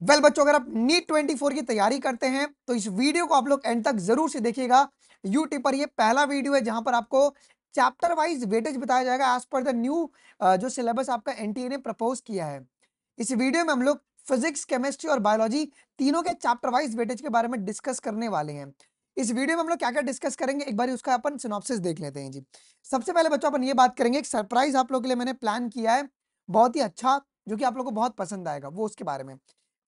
well well, बच्चों अगर आप नीट ट्वेंटी फोर की तैयारी करते हैं तो इस वीडियो को आप लोग एंड तक जरूर से देखिएगा यूट्यूब पर ये पहला वीडियो है जहां पर आपको चैप्टर वाइज वेटेज बताया जाएगा एज पर द न्यू जो सिलेबस आपका एनटीए ने प्रपोज किया है इस वीडियो में हम लोग फिजिक्स केमिस्ट्री और बायोलॉजी तीनों के चैप्टर वाइज वेटेज के बारे में डिस्कस करने वाले हैं इस वीडियो में हम लोग क्या क्या डिस्कस करेंगे एक बार उसका अपन सिनॉप्सिस देख लेते हैं जी सबसे पहले बच्चों अपन ये बात करेंगे एक सरप्राइज आप लोग के लिए मैंने प्लान किया है बहुत ही अच्छा जो कि आप लोग को बहुत पसंद आएगा वो उसके बारे में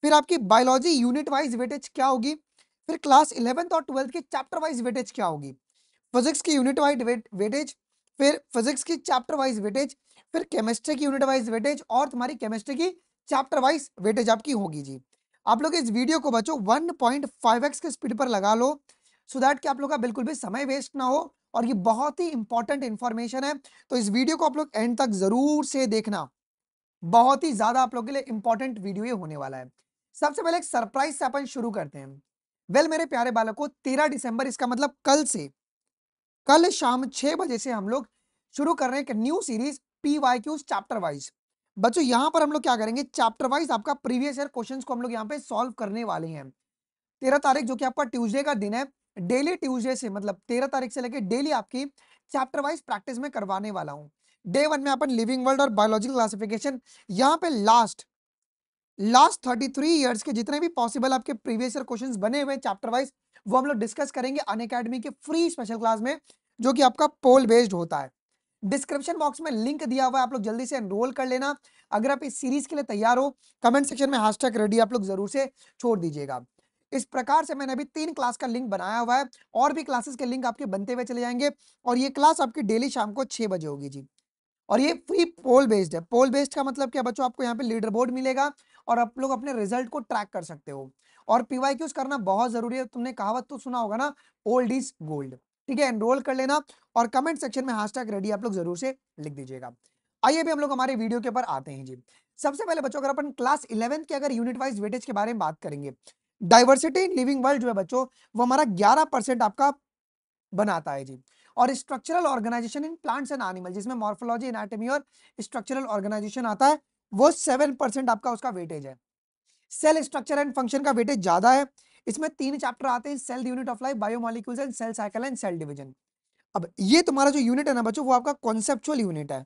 फिर आपकी बायोलॉजी यूनिट वाइज वेटेज क्या होगी फिर क्लास इलेवेंथ और ट्वेल्थ की चैप्टर वाइज वेटेज क्या होगी फिजिक्स की यूनिट वाइज वेटेज फिर फिजिक्स की चैप्टर वाइज वेटेज फिर केमिस्ट्री की यूनिट वाइज वेटेज और तुम्हारी केमिस्ट्री की चैप्टर वाइज वेटेज आपकी होगी जी आप लोग इस वीडियो को बच्चों 1.5x के स्पीड पर लगा लो सो दैट कि आप लोग का बिल्कुल भी समय वेस्ट ना हो और ये बहुत ही इंपॉर्टेंट इंफॉर्मेशन है तो इस वीडियो को आप लोग एंड तक जरूर से देखना बहुत ही ज्यादा आप लोग के लिए इंपॉर्टेंट वीडियो ये होने वाला है सबसे पहले एक सरप्राइज से अपन शुरू करते हैं वेल well, मेरे प्यारे बालकों तेरह दिसंबर इसका मतलब कल से कल शाम छह बजे से हम लोग शुरू कर रहे हैं एक new series P Y Qs chapter wise बच्चों यहाँ पर हम लोग क्या करेंगे चैप्टर वाइज आपका प्रीवियस ईयर क्वेश्चंस को हम लोग यहाँ पे सॉल्व करने वाले हैं तेरह तारीख जो कि आपका ट्यूसडे का दिन है डेली ट्यूसडे से मतलब तेरह तारीख से लेके डेली आपकी चैप्टर वाइज प्रैक्टिस में करवाने वाला हूँ डे वन में अपन लिविंग वर्ल्ड और बायोलॉजिकल क्लासिफिकेशन यहाँ पे last last thirty three years के जितने भी पॉसिबल आपके प्रीवियस ईयर क्वेश्चन बने हुए चैप्टर वाइज वो हम लोग डिस्कस करेंगे अन अकेडमी के फ्री स्पेशल क्लास में जो कि आपका पोल बेस्ड होता है डिस्क्रिप्शन बॉक्स में लिंक दिया हुआ है आप लोग जल्दी से एनरोल कर लेना अगर आप इस सीरीज के लिए तैयार हो कमेंट सेक्शन में हाशटैग रेडी आप लोग जरूर से छोड़ दीजिएगा इस प्रकार से मैंने अभी तीन क्लास का लिंक बनाया हुआ है और भी क्लासेस के लिंक आपके बनते हुए चले जाएंगे और ये क्लास आपकी डेली शाम को छह बजे होगी जी और ये फ्री पोल बेस्ड है पोल बेस्ड का मतलब क्या बच्चों आपको यहाँ पे लीडर बोर्ड मिलेगा और आप लोग अपने रिजल्ट को ट्रैक कर सकते हो और पीवाई क्यूज करना बहुत जरूरी है तुमने कहावत तो सुना होगा ना ओल्ड इज गोल्ड ठीक है एनरोल कर लेना और कमेंट सेक्शन में हाश रेडी आप लोग जरूर से लिख दीजिएगा आइए भी हम लोग हमारे वीडियो के ऊपर आते हैं जी सबसे पहले बच्चों अगर अपन क्लास इलेवेंथ के अगर यूनिट वाइज वेटेज के बारे में बात करेंगे डाइवर्सिटी इन लिविंग वर्ल्ड जो है बच्चों वो हमारा ग्यारह परसेंट आपका बनाता है जी और structural organisation in plants and animal जिसमें मॉर्फोलॉजी एनाटॉमी और स्ट्रक्चरल ऑर्गेनाइजेशन आता है वो सेवन परसेंट आपका उसका वेटेज है सेल स्ट्रक्चर एंड फंक्शन का वेटेज ज्यादा है इसमें तीन चैप्टर आते हैं cell unit of life biomolecules and cell cycle and cell division अब ये तुम्हारा जो यूनिट है ना बच्चों वो आपका कॉन्सेप्चुअल यूनिट है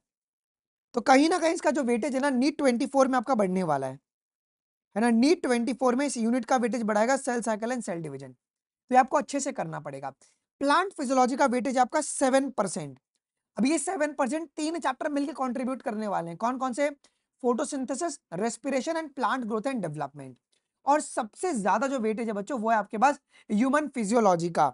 तो कहीं ना कहीं इसका जो वेटेज है ना नीट ट्वेंटी फोर में आपका बढ़ने वाला है है ना नीट ट्वेंटी फोर में इस यूनिट का वेटेज बढ़ाएगा cell cycle and cell division तो ये आपको अच्छे से करना पड़ेगा प्लांट फिजियोलॉजी का वेटेज आपका सेवन परसेंट अब ये सेवन परसेंट तीन चैप्टर मिलकर कॉन्ट्रीब्यूट करने वाले हैं कौन कौन से photosynthesis respiration and plant growth and development और सबसे ज्यादा जो वेटेज है बच्चों वो है आपके पास ह्यूमन फिजियोलॉजी का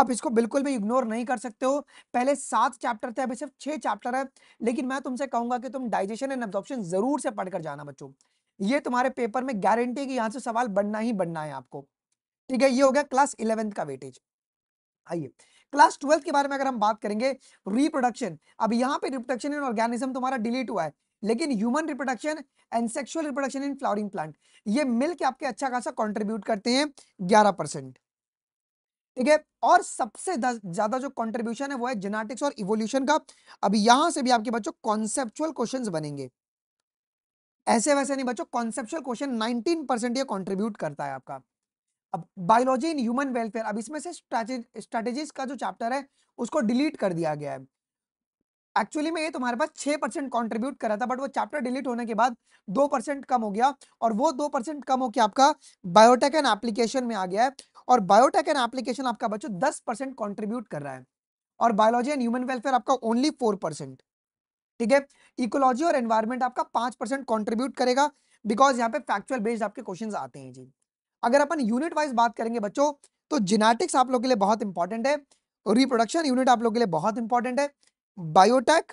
आप इसको बिल्कुल भी इग्नोर नहीं कर सकते हो पहले सात चैप्टर थे अभी सिर्फ छह चैप्टर है लेकिन मैं तुमसे कहूंगा कि तुम डाइजेशन एंड एब्जॉर्प्शन जरूर से पढ़कर जाना बच्चों ये तुम्हारे पेपर में गारंटी है कि यहाँ से सवाल बनना ही बनना है आपको ठीक है ये हो गया क्लास इलेवेंथ का वेटेज आइए क्लास ट्वेल्थ के बारे में अगर हम बात करेंगे रिप्रोडक्शन अब यहाँ पे रिप्रोडक्शन इन ऑर्गेनिज्म तुम्हारा डिलीट हुआ है लेकिन human reproduction and sexual reproduction in flowering plant ये मिल के आपके अच्छा खासा कॉन्ट्रीब्यूट करते हैं ग्यारह परसेंट ठीक है और सबसे ज्यादा जो कॉन्ट्रीब्यूशन है वो है जेनेटिक्स और इवोल्यूशन का अब यहां से भी आपके बच्चों कॉन्सेप्चुअल क्वेश्चन बनेंगे ऐसे वैसे नहीं बच्चों कॉन्सेप्चुअल क्वेश्चन नाइनटीन परसेंट ये कंट्रीब्यूट करता है आपका अब बायोलॉजी इन ह्यूमन वेलफेयर अब इसमें से स्ट्रेटेजीज का जो चैप्टर है उसको डिलीट कर दिया गया है एक्चुअली में ये तुम्हारे पास छह परसेंट कॉन्ट्रीब्यूट करा था बट वो चैप्टर डिलीट होने के बाद दो परसेंट कम हो गया और वो दो परसेंट कम होकर आपका बायोटेक एंड एप्लीकेशन में आ गया है और बायोटेक एंड एप्लीकेशन आपका बच्चों दस परसेंट कॉन्ट्रीब्यूट कर रहा है और बायोलॉजी एंड ह्यूमन वेलफेयर आपका ओनली फोर परसेंट ठीक है इकोलॉजी और एनवायरमेंट आपका पांच परसेंट कॉन्ट्रीब्यूट करेगा बिकॉज यहाँ पे फैक्चुअल बेस्ड आपके क्वेश्चन आते हैं जी अगर अपन यूनिट वाइज बात करेंगे बच्चों तो जिनेटिक्स आप लोग के लिए बहुत इंपॉर्टेंट है रिप्रोडक्शन तो यूनिट आप लोग के लिए बहुत इंपॉर्टेंट है बायोटेक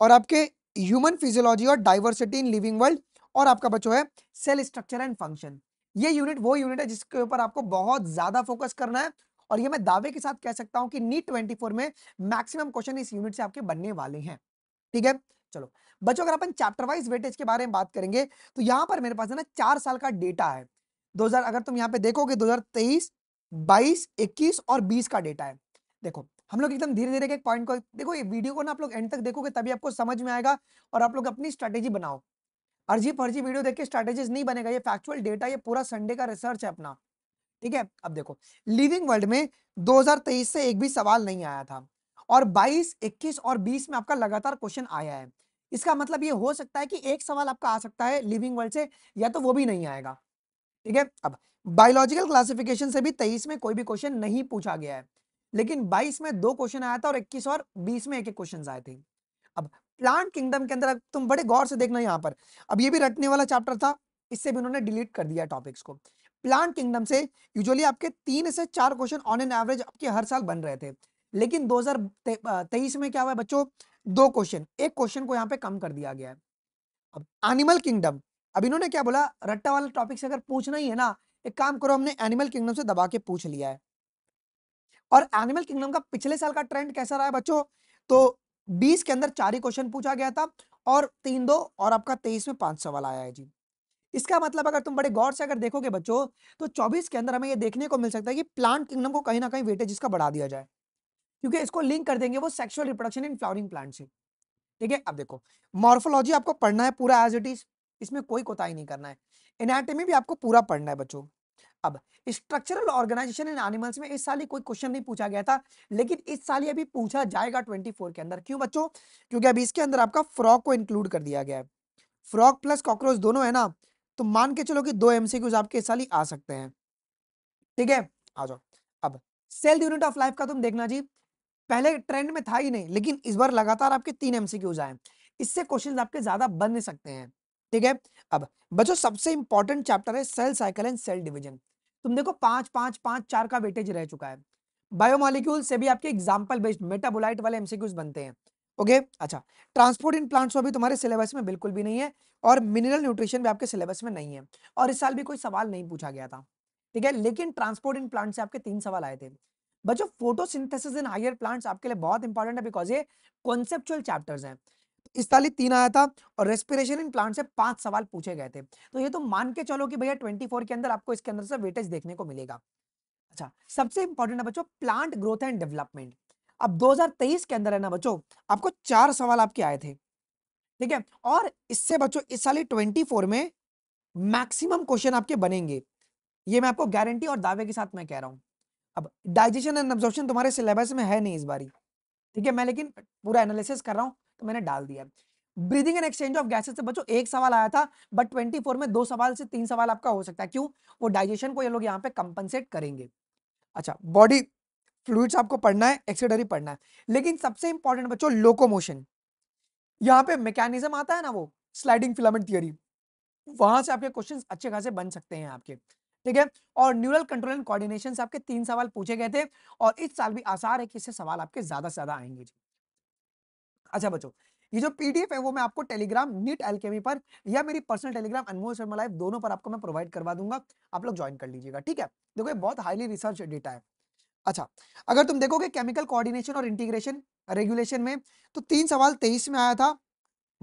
और आपके ह्यूमन फिजियोलॉजी और डाइवर्सिटी इन लिविंग वर्ल्ड और आपका बच्चों है सेल स्ट्रक्चर एंड फंक्शन ये यूनिट वो यूनिट है जिसके ऊपर आपको बहुत ज्यादा फोकस करना है और ये मैं दावे के साथ कह सकता हूँ कि नीट ट्वेंटी फोर में मैक्सिमम क्वेश्चन इस यूनिट से आपके बनने वाले हैं ठीक है चलो बच्चों अगर अपन चैप्टर वाइज वेटेज के बारे में बात करेंगे तो यहाँ पर मेरे पास है ना चार साल का डेटा है 2000 अगर तुम यहाँ पे देखोगे 2023 22 21 और 20 का डेटा है देखो हम लोग एकदम धीरे धीरे के एक पॉइंट को देखो ये वीडियो को ना आप लोग एंड तक देखोगे तभी आपको समझ में आएगा और आप लोग अपनी स्ट्रेटेजी बनाओ अर्जी फर्जी वीडियो देख के स्ट्रैटेजीज नहीं बनेगा ये फैक्चुअल डेटा ये पूरा संडे का रिसर्च है अपना ठीक है अब देखो लिविंग वर्ल्ड में तेईस से एक भी सवाल नहीं आया था और 22, 21 और 20 में आपका लगातार क्वेश्चन आया है इसका मतलब ये हो सकता है कि एक सवाल आपका आ सकता है लिविंग वर्ल्ड से या तो वो भी नहीं आएगा ठीक है अब बायोलॉजिकल क्लासिफिकेशन से भी तेईस में कोई भी क्वेश्चन नहीं पूछा गया है लेकिन बाईस में दो क्वेश्चन आया था और इक्कीस और बीस में एक एक क्वेश्चन आए थे अब प्लांट किंगडम के अंदर तुम बड़े गौर से देखना यहाँ पर अब ये भी रटने वाला चैप्टर था इससे भी उन्होंने डिलीट कर दिया टॉपिक्स को प्लांट किंगडम से यूजुअली आपके तीन से चार क्वेश्चन ऑन एन एवरेज आपके हर साल बन रहे थे लेकिन 2023 में क्या हुआ बच्चों दो क्वेश्चन एक क्वेश्चन को यहाँ पे कम कर दिया गया है अब एनिमल किंगडम अब इन्होंने क्या बोला रट्टा वाला टॉपिक से अगर पूछना ही है ना एक काम करो हमने एनिमल किंगडम से दबा के पूछ लिया है और एनिमल किंगडम का पिछले साल का ट्रेंड कैसा रहा है बच्चों तो बीस के अंदर चार ही क्वेश्चन पूछा गया था और तीन दो और आपका तेईस में पांच सवाल आया है जी इसका मतलब अगर तुम बड़े गौर से अगर देखोगे बच्चों तो 24 के अंदर हमें ये देखने को मिल सकता है कि प्लांट किंगडम को कहीं ना कहीं वेटेज इसका बढ़ा दिया जाए क्योंकि इसको लिंक कर देंगे वो sexual reproduction in flowering plant से ठीक है अब देखो मॉर्फोलॉजी आपको पढ़ना है पूरा एज इट इज इसमें कोई कोताही नहीं करना है एनाटॉमी भी आपको पूरा पढ़ना है बच्चों अब स्ट्रक्चरल ऑर्गेनाइजेशन इन एनिमल्स में इस साल ही कोई क्वेश्चन नहीं पूछा गया था लेकिन इस साल ही अभी पूछा जाएगा 24 के अंदर क्यों बच्चों क्योंकि अभी इसके अंदर आपका फ्रॉक को इंक्लूड कर दिया गया है फ्रॉक प्लस कॉकरोच दोनों है ना तो मान के चलो कि दो एमसीक्यूज आपके इस साल ही आ सकते हैं ठीक है आ जाओ अब सेल्फ यूनिट ऑफ लाइफ का तुम देखना जी पहले ट्रेंड में था ही नहीं लेकिन इस बार लगातार आपके तीन एमसीक्यूज आए इससे क्वेश्चन आपके ज्यादा बन सकते हैं ठीक है अब बच्चों सबसे इंपॉर्टेंट चैप्टर है cell cycle and cell division तुम देखो पांच पांच पांच चार का वेटेज रह चुका है बायोमोलिक्यूल से भी आपके एग्जाम्पल बेस्ड मेटाबोलाइट वाले एमसीक्यूज बनते हैं ओके अच्छा ट्रांसपोर्ट इन प्लांट्स अभी तुम्हारे सिलेबस में बिल्कुल भी नहीं है और मिनरल न्यूट्रिशन भी आपके सिलेबस में नहीं है और इस साल भी कोई सवाल नहीं पूछा गया था ठीक है लेकिन ट्रांसपोर्ट इन प्लांट से आपके तीन सवाल आए थे बच्चों फोटोसिंथेसिस इन हायर प्लांट्स आपके लिए बहुत इंपॉर्टेंट है बिकॉज ये कॉन्सेप्चुअल चैप्टर्स हैं इस तीन आया था और रेस्पिरेशन इन प्लांट से पांच सवाल पूछे गए थे तो ये तो मान के चलो कि भैया ट्वेंटी के अंदर आपको इसके अंदर से वेटेज देखने को मिलेगा अच्छा सबसे इंपॉर्टेंट है बच्चों प्लांट ग्रोथ एंड डेवलपमेंट अब 2023 के अंदर है ना बच्चों आपको चार सवाल आपके आए थे ठीक है और इससे बच्चों इस साल 24 में मैक्सिमम क्वेश्चन आपके बनेंगे ये मैं आपको गारंटी और दावे के साथ मैं कह रहा हूँ अब डाइजेशन एंड एब्जॉर्प्शन तुम्हारे सिलेबस में है नहीं इस बारी ठीक है मैं लेकिन पूरा एनालिसिस कर रहा हूँ तो मैंने डाल दिया breathing and exchange of gases से बच्चों एक सवाल आया था बट ट्वेंटी फोर में दो सवाल से तीन सवाल आपका हो सकता है क्यों वो डाइजेशन को ये लोग यहाँ पे कंपनसेट करेंगे अच्छा बॉडी फ्लूड्स आपको पढ़ना है एक्सेडरी पढ़ना है लेकिन सबसे इंपॉर्टेंट बच्चों लोकोमोशन यहाँ पे मैकेनिज्म आता है ना वो स्लाइडिंग फिलामेंट थियोरी वहां से आपके क्वेश्चन अच्छे खासे बन सकते हैं आपके ठीक है और न्यूरल कंट्रोल एंड कोऑर्डिनेशन से आपके तीन सवाल पूछे गए थे और इस साल भी आसार है कि इससे सवाल आपके ज्यादा से ज्यादा आएंगे अच्छा बच्चों ये जो पीडीएफ है वो मैं आपको टेलीग्राम नीट एलकेमी पर या मेरी personal Telegram Anmol Sharma live दोनों पर आपको मैं प्रोवाइड करवा दूंगा आप लोग ज्वाइन कर लीजिएगा ठीक है देखो ये बहुत हाईली रिसर्च डेटा है अच्छा अगर तुम देखोगे केमिकल कोऑर्डिनेशन और इंटीग्रेशन रेगुलेशन में तो तीन सवाल तेईस में आया था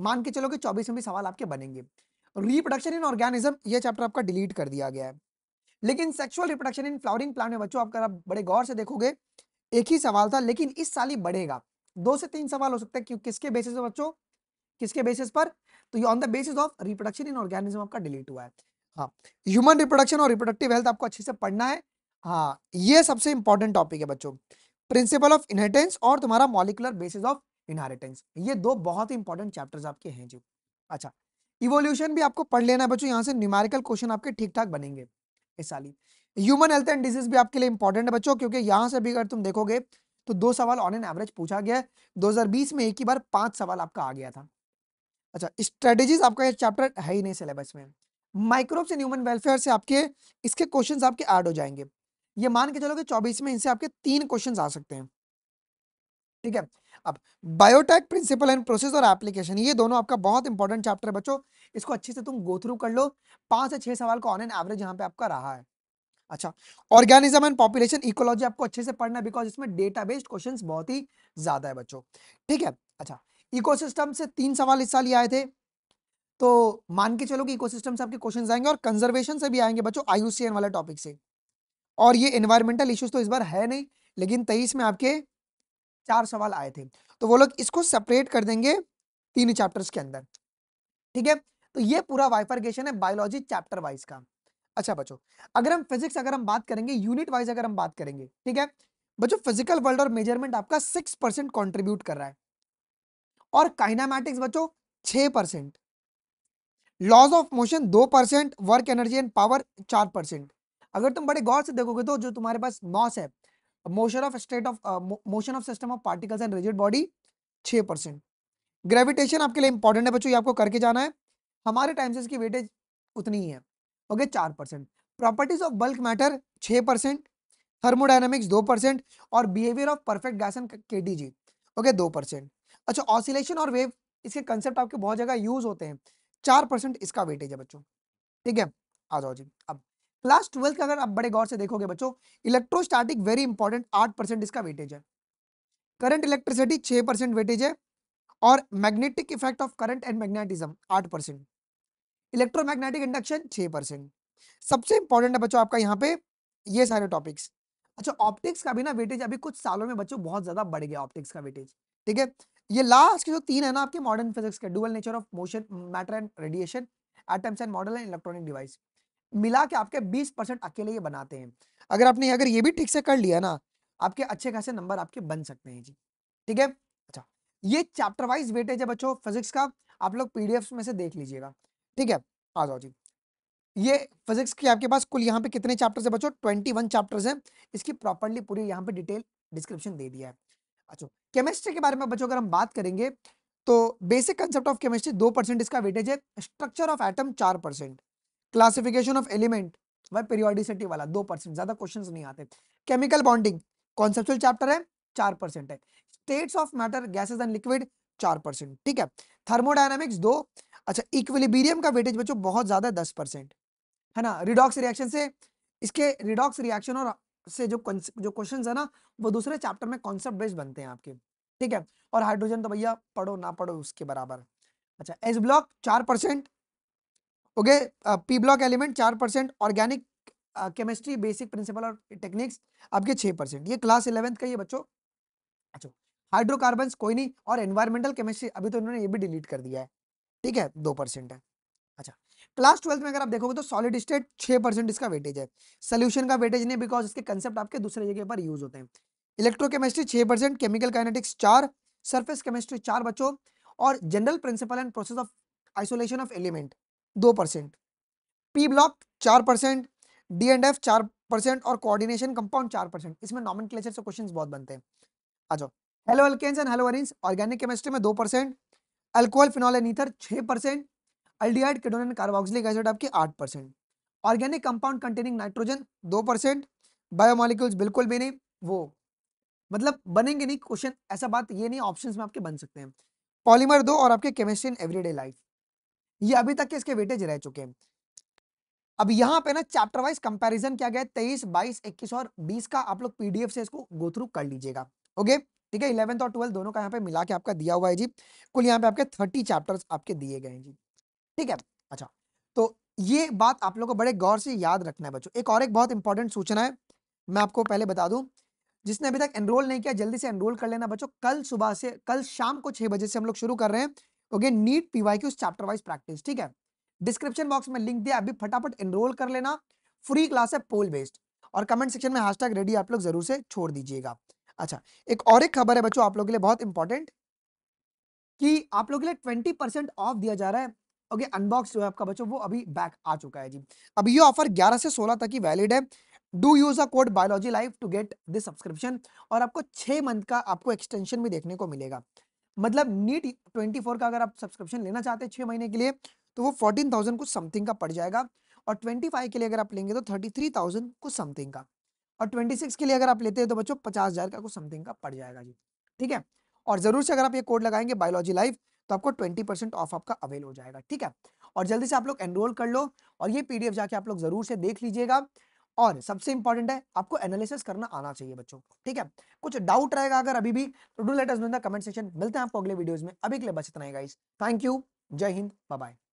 मान के चलो कि चौबीस में भी सवाल आपके बनेंगे रिप्रोडक्शन इन ऑर्गेनिज्म ये चैप्टर आपका डिलीट कर दिया गया है लेकिन sexual reproduction in flowering plant में बच्चों आप बड़े गौर से देखोगे एक ही सवाल था लेकिन इस साल ही बढ़ेगा दो से तीन सवाल हो सकता है क्यों किसके बेसिस पर बच्चों किसके बेसिस पर तो ये on the basis of reproduction in organism आपका डिलीट हुआ है हाँ ह्यूमन रिप्रोडक्शन और रिप्रोडक्टिव हेल्थ आपको अच्छे से पढ़ना है हाँ ये सबसे इंपॉर्टेंट टॉपिक है बच्चों प्रिंसिपल ऑफ इनहेरिटेंस और तुम्हारा मॉलिकुलर बेसिस ऑफ इनहेरिटेंस ये दो बहुत ही इंपॉर्टेंट चैप्टर्स आपके हैं जी अच्छा इवोल्यूशन भी आपको पढ़ लेना है बच्चों यहाँ से न्यूमेरिकल क्वेश्चन आपके ठीक ठाक बनेंगे इस साल ह्यूमन हेल्थ एंड डिजीज भी आपके लिए इंपॉर्टेंट है बच्चों क्योंकि यहाँ से भी अगर तुम देखोगे तो दो सवाल ऑन एन एवरेज पूछा गया है 2020 में एक ही बार पांच सवाल आपका आ गया था अच्छा स्ट्रेटेजीज आपका चैप्टर है ही नहीं सिलेबस में माइक्रोब्स एंड ह्यूमन वेलफेयर से आपके इसके क्वेश्चन आपके एड हो जाएंगे ये मान के चलो कि चौबीस में इनसे आपके तीन क्वेश्चन आ सकते हैं ठीक है अब बायोटेक प्रिंसिपल एंड प्रोसेस और एप्लीकेशन ये दोनों आपका बहुत इंपॉर्टेंट चैप्टर है बच्चों इसको अच्छे से तुम गो थ्रू कर लो पांच से छह सवाल का ऑन एन एवरेज यहाँ पे आपका रहा है अच्छा ऑर्गेनिज्म एंड पॉपुलेशन इकोलॉजी आपको अच्छे से पढ़ना है बिकॉज इसमें डेटा बेस्ड क्वेश्चन बहुत ही ज्यादा है बच्चों ठीक है अच्छा इकोसिस्टम से तीन सवाल इस साल ये आए थे तो मान के चलो कि इकोसिस्टम से आपके क्वेश्चन आएंगे और कंजर्वेशन से भी आएंगे बच्चों आयुसीएन वाले टॉपिक से और ये इन्वायरमेंटल इश्यूज तो इस बार है नहीं लेकिन तेईस में आपके चार सवाल आए थे तो वो लोग इसको सेपरेट कर देंगे तीन चैप्टर्स के अंदर ठीक है तो ये पूरा वाइफरगेशन है बायोलॉजी चैप्टर वाइज का अच्छा बच्चों अगर हम फिजिक्स अगर हम बात करेंगे यूनिट वाइज अगर हम बात करेंगे ठीक है बच्चों फिजिकल वर्ल्ड और मेजरमेंट आपका सिक्स परसेंट कॉन्ट्रीब्यूट कर रहा है और काइनामेटिक्स बच्चों छह परसेंट लॉज ऑफ मोशन दो percent work energy and power चार परसेंट अगर तुम बड़े गौर से देखोगे तो जो तुम्हारे पास मॉस है motion of state of motion of system of particles and rigid body छः परसेंट ग्रेविटेशन आपके लिए इंपॉर्टेंट है बच्चों ये आपको करके जाना है हमारे टाइम से इसकी वेटेज उतनी ही है ओके चार percent properties of bulk matter छह परसेंट थर्मोडाइनमिक्स दो परसेंट और behaviour of perfect gas and K T G okay दो परसेंट अच्छा ऑसिलेशन और वेव इसके कंसेप्ट आपके बहुत जगह यूज होते हैं चार परसेंट इसका वेटेज है बच्चों ठीक है आ जाओ जी अब क्लास ट्वेल्थ का अगर आप बड़े गौर से देखोगे बच्चों इलेक्ट्रोस्टैटिक वेरी इंपॉर्टेंट आठ परसेंट इसका वेटेज है करंट इलेक्ट्रिसिटी छह परसेंट वेटेज है और magnetic effect of current and magnetism आठ परसेंट इलेक्ट्रोमैग्नेटिक इंडक्शन छह परसेंट सबसे इंपॉर्टेंट है बच्चों आपका यहाँ पे ये सारे टॉपिक्स अच्छा ऑप्टिक्स का भी ना वेटेज अभी कुछ सालों में बच्चों बहुत ज्यादा बढ़ गया ऑप्टिक्स का वेटेज ठीक है ये लास्ट के जो तीन है ना आपके मॉडर्न फिजिक्स के dual nature of motion matter and radiation atoms and model and electronic device मिला के आपके बीस परसेंट अकेले ये बनाते हैं अगर आपने अगर ये भी ठीक से कर लिया ना आपके अच्छे खासे नंबर आपके बन सकते हैं जी ठीक है अच्छा ये चैप्टर वाइज वेटेज है बच्चों फिजिक्स का आप लोग पीडीएफ में से देख लीजिएगा ठीक है आ जाओ जी ये फिजिक्स की आपके पास कुल यहाँ पे कितने चैप्टर्स है बच्चों ट्वेंटी वन चैप्टर है इसकी प्रॉपरली पूरी यहाँ पे डिटेल डिस्क्रिप्शन दे दिया है अच्छा केमिस्ट्री के बारे में बच्चों अगर हम बात करेंगे तो बेसिक कंसेप्ट ऑफ केमिस्ट्री दो परसेंट इसका वेटेज है स्ट्रक्चर ऑफ एटम चार परसेंट क्लासिफिकेशन ऑफ एलिमेंट वह पीरियोडिसिटी वाला दो परसेंट ज्यादा क्वेश्चन नहीं आते केमिकल बॉन्डिंग कॉन्सेप्चुअल चैप्टर है चार परसेंट है states of matter gases and liquid चार परसेंट ठीक है थर्मोडाइनमिक्स दो अच्छा इक्विलिबीरियम का वेटेज बच्चों बहुत ज्यादा दस परसेंट है ना रिडॉक्स रिएक्शन से इसके रिडॉक्स रिएक्शन और से जो जो क्वेश्चन है ना वो दूसरे चैप्टर में कॉन्सेप्ट बेस्ड बनते हैं आपके ठीक है और हाइड्रोजन तो भैया पढ़ो ना पढ़ो उसके बराबर अच्छा एस ब्लॉक चार percent okay P block element चार percent organic chemistry basic principle और टेक्निक्स आपके छह परसेंट ये क्लास इलेवेंथ का ये बच्चों अच्छा हाइड्रोकार्बन कोई नहीं और एनवायरमेंटल केमिस्ट्री अभी तो इन्होंने ये भी डिलीट कर दिया है ठीक है दो परसेंट है अच्छा क्लास ट्वेल्थ में अगर आप देखोगे तो सॉलिड स्टेट छह परसेंट इसका वेटेज है सोल्यूशन का वेटेज नहीं बिकॉज इसके कंसेप्ट आपके दूसरे जगह पर यूज होते हैं इलेक्ट्रोकेमिस्ट्री छह परसेंट केमिकल काइनेटिक्स चार सर्फेस केमिस्ट्री चार बच्चों और general principle and process of isolation of element दो परसेंट पी ब्लॉक चार परसेंट डी एंड एफ चार परसेंट और कोऑर्डिनेशन कंपाउंड चार परसेंट इसमें नॉमन से क्वेश्चंस बहुत बनते हैं आ अच्छा, जाओ haloalkanes and haloarenes organic chemistry में दो percent alcohol phenol and ether छः percent aldehyde ketone and carboxylic acid आपके आठ percent organic compound containing nitrogen दो परसेंट बायोमोलिक्यूल्स बिल्कुल भी नहीं वो मतलब बनेंगे नहीं क्वेश्चन ऐसा बात ये नहीं ऑप्शन में आपके बन सकते हैं पॉलीमर दो और आपके केमिस्ट्री इन एवरीडे लाइफ ये अभी तक के इसके वेटेज रह चुके हैं अब यहाँ पे ना चैप्टर वाइज कंपैरिजन क्या गया है तेईस बाईस इक्कीस और बीस का आप लोग पीडीएफ से इसको गो थ्रू कर लीजिएगा ओके ठीक है इलेवंथ और ट्वेल्थ दोनों का यहाँ पे मिला के आपका दिया हुआ है जी कुल यहाँ पे आपके थर्टी चैप्टर्स आपके दिए गए हैं जी ठीक है अच्छा तो ये बात आप लोगों को बड़े गौर से याद रखना है बच्चों एक और एक बहुत इंपॉर्टेंट सूचना है मैं आपको पहले बता दूं जिसने अभी तक एनरोल नहीं किया जल्दी से एनरोल कर लेना बच्चों कल सुबह से कल शाम को छह बजे से हम लोग शुरू कर रहे हैं ओके नीट पीवाई की उस चैप्टर वाइज प्रैक्टिस ठीक है डिस्क्रिप्शन बॉक्स में लिंक दिया अभी फटाफट एनरोल कर लेना फ्री क्लास है पोल बेस्ड और कमेंट सेक्शन में हैशटैग रेडी आप लोग जरूर से छोड़ दीजिएगा अच्छा एक और एक खबर है बच्चों आप लोगों के लिए बहुत इंपॉर्टेंट कि आप लोगों के लिए ट्वेंटी परसेंट ऑफ दिया जा रहा है ओके अनबॉक्स जो है आपका बच्चों वो अभी बैक आ चुका है जी अभी ये ऑफर ग्यारह से सोलह तक ही वैलिड है do use a code biology life to get this subscription और आपको छह मंथ का आपको एक्सटेंशन भी देखने को मिलेगा मतलब नीट 24 का अगर आप सब्सक्रिप्शन लेना चाहते हैं छह महीने के लिए तो वो 14,000 कुछ समथिंग का पड़ जाएगा और 25 के लिए अगर आप लेंगे तो 33,000 कुछ समथिंग का और ट्वेंटी सिक्स के लिए अगर आप लेते हैं तो बच्चों पचास हजार का कुछ समथिंग का पड़ जाएगा जी ठीक है और जरूर से अगर आप ये कोड लगाएंगे बायोलॉजी लाइफ तो आपको ट्वेंटी परसेंट ऑफ आपका अवेल हो जाएगा ठीक है और जल्दी से आप लोग एनरोल कर लो और ये पीडीएफ जाके आप लोग जरूर से देख लीजिएगा और सबसे इंपॉर्टेंट है आपको एनालिसिस करना आना चाहिए बच्चों को ठीक है कुछ डाउट रहेगा अगर अभी भी तो डू लेट कमेंट सेक्शन मिलते हैं आपको अगले वीडियो में अभी के लिए बस इतना ही थैंक यू जय हिंद बाय